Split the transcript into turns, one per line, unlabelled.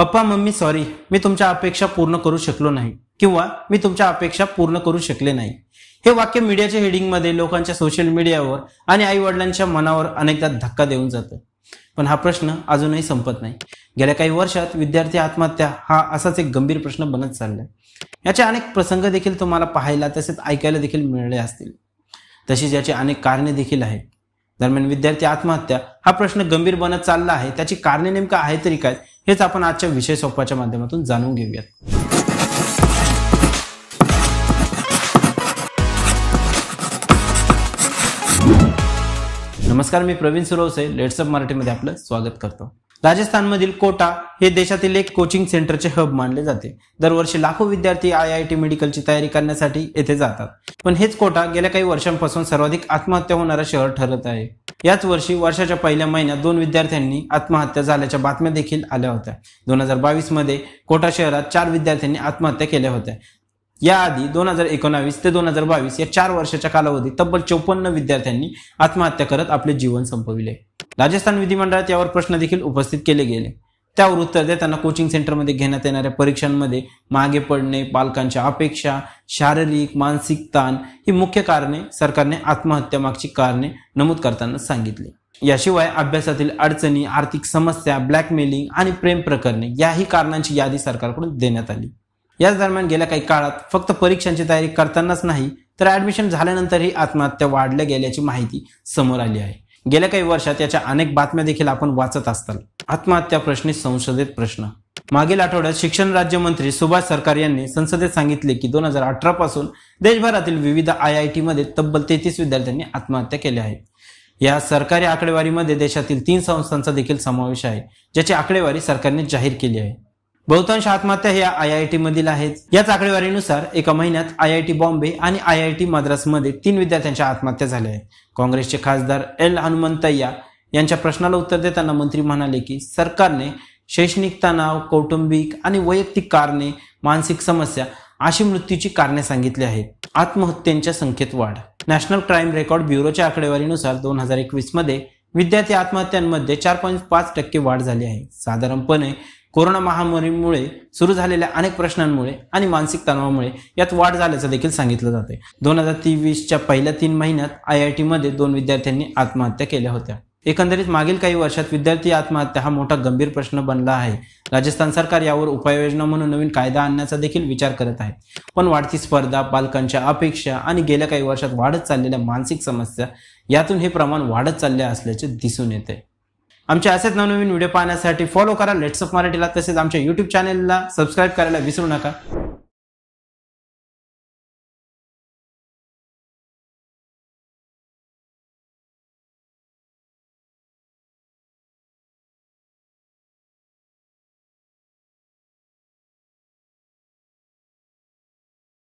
papa mummy sorry मी तुमच्या अपेक्षा पूर्ण करू शकलो नाही किंवा मी तुमच्या अपेक्षा पूर्ण करू शकले नाही हे वाक्य मीडियाच्या हेडिंगमध्ये लोकांच्या सोशल मीडियावर आणि आई वडिलांच्या मनावर अनेकदा धक्का देऊन जातं पण हा प्रश्न अजूनही संपत नाही गेल्या काही वर्षात विद्यार्थी आत्महत्या हा असाच एक गंभीर प्रश्न बनत चाललाय याचे अनेक प्रसंग देखील तुम्हाला पाहायला तसेच ऐकायला देखील मिळाले असतील तसेच याची अनेक कारणे देखील आहेत दरम्यान विद्यार्थी आत्महत्या हा प्रश्न गंभीर बनत चालला आहे त्याची कारणे का आहे तरी काय हेच आपण आजच्या विषय सोपाच्या माध्यमातून जाणून घेऊयात नमस्कार मी प्रवीण सुरवसे लेट्सअप मराठीमध्ये आपलं स्वागत करतो राजस्थानमधील कोटा हे देशातील एक कोचिंग सेंटरचे हब मानले जाते दरवर्षी लाखो विद्यार्थी आय आय टी मेडिकलची तयारी करण्यासाठी येथे जातात पण हेच कोटा गेल्या काही वर्षांपासून सर्वाधिक आत्महत्या होणारा शहर ठरत आहे याच वर्षी वर्षाच्या पहिल्या महिन्यात दोन विद्यार्थ्यांनी आत्महत्या झाल्याच्या बातम्या देखील आल्या होत्या दोन हजार बावीस मध्ये कोटा शहरात चार विद्यार्थ्यांनी आत्महत्या केल्या होत्या याआधी दोन हजार एकोणावीस ते दोन हजार बावीस या चार वर्षाच्या कालावधीत तब्बल चौपन्न विद्यार्थ्यांनी आत्महत्या करत आपले जीवन संपविले राजस्थान विधिमंडळात यावर प्रश्न देखील उपस्थित केले गेले त्यावर उत्तर देताना कोचिंग सेंटरमध्ये घेण्यात येणाऱ्या परीक्षांमध्ये मागे पडणे पालकांच्या अपेक्षा शारीरिक मानसिक ताण ही मुख्य कारणे सरकारने आत्महत्या मागची कारणे नमूद करताना सांगितली याशिवाय अभ्यासातील अडचणी आर्थिक समस्या ब्लॅकमेलिंग आणि प्रेम प्रकरणे याही कारणांची यादी सरकारकडून देण्यात आली याच दरम्यान गेल्या काही काळात फक्त परीक्षांची तयारी करतानाच नाही तर ऍडमिशन झाल्यानंतरही आत्महत्या वाढल्या गेल्याची माहिती समोर आली आहे गेल्या काही वर्षात याच्या अनेक बातम्या देखील आपण वाचत असताल आत्महत्या प्रश्नी संसदेत प्रश्न मागील आठवड्यात शिक्षण राज्यमंत्री सुभाष सरकार यांनी संसदेत सांगितले की दोन हजार अठरा पासून देशभरातील विविध आय आय टी मध्ये तब्बल तेहतीस विद्यार्थ्यांनी आत्महत्या केल्या आहेत या सरकारी आकडेवारीमध्ये देशातील तीन संस्थांचा देखील समावेश आहे ज्याची आकडेवारी सरकारने जाहीर केली आहे बहुतांश आत्महत्या ह्या आय आय टी मधील आहेत याच आकडेवारीनुसार एका महिन्यात आय आय टी बॉम्बे आणि आय आय टी मद्रासमध्ये तीन विद्यार्थ्यांच्या आत्महत्या झाल्या आहेत काँग्रेसचे खासदार एल हनुमंतय्या यांच्या प्रश्नाला उत्तर देताना मंत्री म्हणाले की सरकारने शैक्षणिक तणाव कौटुंबिक आणि वैयक्तिक कारणे मानसिक समस्या अशी मृत्यूची कारणे सांगितली आहेत आत्महत्यांच्या संख्येत वाढ नॅशनल क्राईम रेकॉर्ड ब्युरोच्या आकडेवारीनुसार दोन हजार एकवीस मध्ये विद्यार्थी आत्महत्यांमध्ये चार पॉईंट पाच टक्के वाढ झाली आहे साधारणपणे कोरोना महामारीमुळे सुरू झालेल्या अनेक प्रश्नांमुळे आणि मानसिक तणावामुळे यात वाढ झाल्याचं देखील सांगितलं जाते दोन हजार तेवीसच्या पहिल्या तीन महिन्यात आय आय टीमध्ये दोन विद्यार्थ्यांनी आत्महत्या केल्या होत्या एकंदरीत मागील काही वर्षात विद्यार्थी आत्महत्या हा मोठा गंभीर प्रश्न बनला आहे राजस्थान सरकार यावर उपाययोजना म्हणून नवीन कायदा आणण्याचा देखील विचार करत आहे पण वाढती स्पर्धा पालकांच्या अपेक्षा आणि गेल्या काही वर्षात वाढत चाललेल्या मानसिक समस्या यातून हे प्रमाण वाढत चालले असल्याचे दिसून येते आमचे असेच नवनवीन व्हिडिओ पाहण्यासाठी फॉलो करा लेट्सअप मराठीला तसेच आमच्या यूट्यूब चॅनेलला सबस्क्राईब करायला विसरू नका